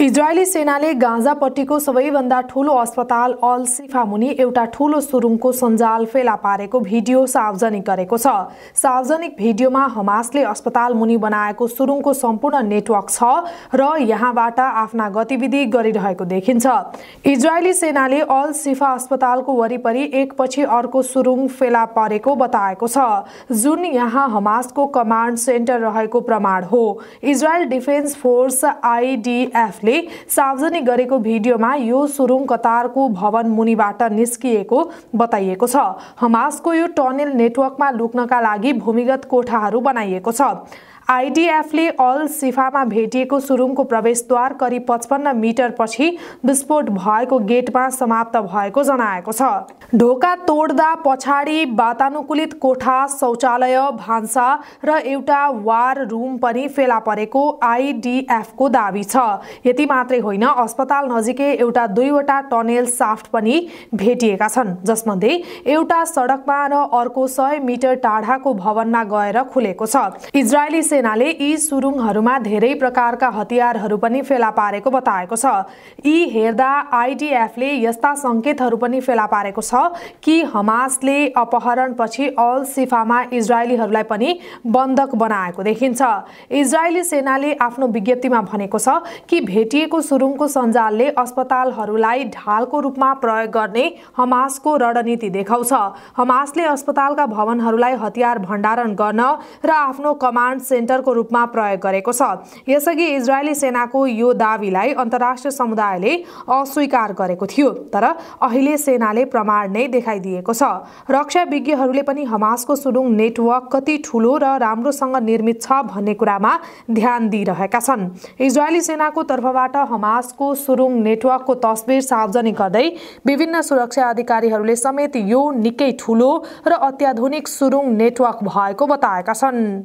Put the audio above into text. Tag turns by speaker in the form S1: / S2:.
S1: इजरायली सेनाले गाँजापट्टिको सबैभन्दा ठूलो अस्पताल अल सिफा मुनि एउटा ठूलो सुरुङको सञ्जाल फेला पारेको भिडियो सार्वजनिक गरेको छ सार्वजनिक भिडियोमा हमासले अस्पताल मुनि बनाएको सुरुङको सम्पूर्ण नेटवर्क छ र यहाँबाट आफ्ना गतिविधि गरिरहेको देखिन्छ इजरायली सेनाले अल सिफा अस्पतालको वरिपरि एकपछि अर्को सुरुङ फेला परेको बताएको छ जुन यहाँ हमासको कमान्ड सेन्टर रहेको प्रमाण हो इजरायल डिफेन्स फोर्स आइडिएफ पुलिसले सार्वजनिक गरेको भिडियोमा यो सुरुङ कतारको भवन मुनिबाट निस्किएको बताइएको छ हमासको यो टनेल नेटवर्कमा लुक्नका लागि भूमिगत कोठाहरू बनाइएको छ आइडिएफले अल सिफामा भेटिएको सुरुङको प्रवेशद्वार करिब पचपन्न मिटर पछि विस्फोट भएको गेटमा समाप्त भएको जनाएको छ ढोका तोड्दा पछाडि वातानुकूलित कोठा शौचालय भान्सा र एउटा वार रुम पनि फेला परेको आइडिएफको दावी छ यति मात्रै होइन अस्पताल नजिकै एउटा दुईवटा टनेल साफ्ट पनि भेटिएका छन् जसमध्ये एउटा सडकमा र अर्को सय मिटर टाढाको भवनमा गएर खुलेको छ इजरायली सेनाले यी सुरुङहरूमा धेरै प्रकारका हतियारहरू पनि फेला पारेको बताएको छ यी हेर्दा आइडिएफले यस्ता सङ्केतहरू पनि फेला पारेको छ कि हमासले अपहरणपछि अल सिफामा इजरायलीहरूलाई पनि बन्धक बनाएको देखिन्छ इजरायली सेनाले आफ्नो विज्ञप्तिमा भनेको छ कि भेटिएको सुरुङको सञ्जालले अस्पतालहरूलाई ढालको रूपमा प्रयोग गर्ने हमासको रणनीति देखाउँछ हमासले अस्पतालका भवनहरूलाई हतियार भण्डारण गर्न र आफ्नो कमान्ड सेन्टर सेन्टरको रूपमा प्रयोग गरेको छ यसअघि इजरायली सेनाको यो दावीलाई अन्तर्राष्ट्रिय समुदायले अस्वीकार गरेको थियो तर अहिले सेनाले प्रमाण नै देखाइदिएको छ रक्षा विज्ञहरूले पनि हमासको सुरुङ नेटवर्क कति ठुलो र राम्रोसँग निर्मित छ भन्ने कुरामा ध्यान दिइरहेका छन् इजरायली सेनाको तर्फबाट हमासको सुरुङ नेटवर्कको तस्बिर सार्वजनिक गर्दै विभिन्न सुरक्षा अधिकारीहरूले समेत यो निकै ठुलो र अत्याधुनिक सुरुङ नेटवर्क भएको बताएका छन्